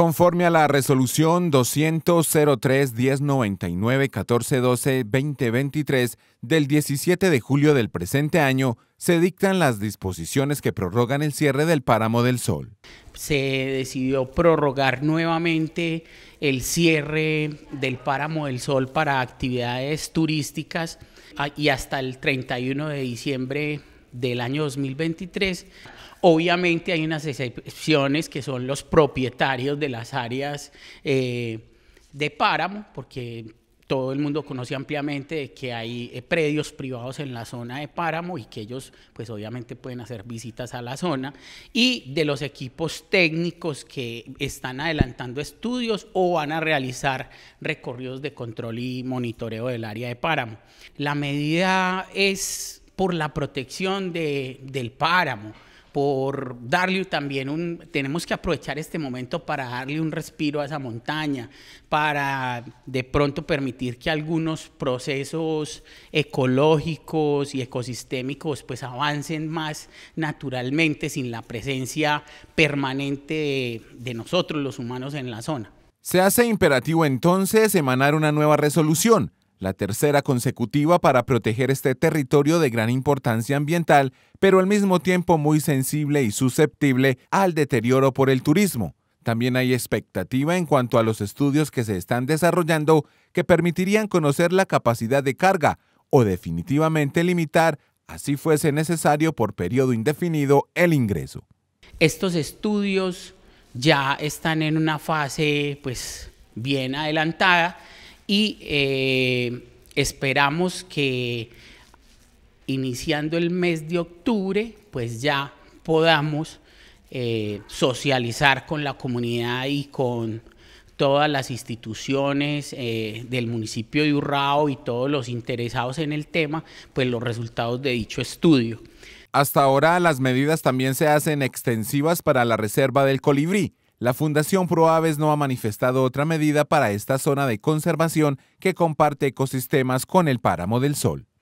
Conforme a la resolución 200 1099 1412 2023 del 17 de julio del presente año, se dictan las disposiciones que prorrogan el cierre del Páramo del Sol. Se decidió prorrogar nuevamente el cierre del Páramo del Sol para actividades turísticas ah, y hasta el 31 de diciembre del año 2023. Obviamente hay unas excepciones que son los propietarios de las áreas eh, de páramo, porque todo el mundo conoce ampliamente que hay eh, predios privados en la zona de Páramo y que ellos pues obviamente pueden hacer visitas a la zona y de los equipos técnicos que están adelantando estudios o van a realizar recorridos de control y monitoreo del área de Páramo. La medida es por la protección del páramo, por darle también un, tenemos que aprovechar este momento para darle un respiro a esa montaña, para de pronto permitir que algunos procesos ecológicos y ecosistémicos pues avancen más naturalmente sin la presencia permanente de, de nosotros los humanos en la zona. Se hace imperativo entonces emanar una nueva resolución la tercera consecutiva para proteger este territorio de gran importancia ambiental, pero al mismo tiempo muy sensible y susceptible al deterioro por el turismo. También hay expectativa en cuanto a los estudios que se están desarrollando que permitirían conocer la capacidad de carga o definitivamente limitar, así fuese necesario por periodo indefinido, el ingreso. Estos estudios ya están en una fase pues bien adelantada y eh, esperamos que iniciando el mes de octubre, pues ya podamos eh, socializar con la comunidad y con todas las instituciones eh, del municipio de Urrao y todos los interesados en el tema, pues los resultados de dicho estudio. Hasta ahora las medidas también se hacen extensivas para la reserva del colibrí. La Fundación ProAves no ha manifestado otra medida para esta zona de conservación que comparte ecosistemas con el Páramo del Sol.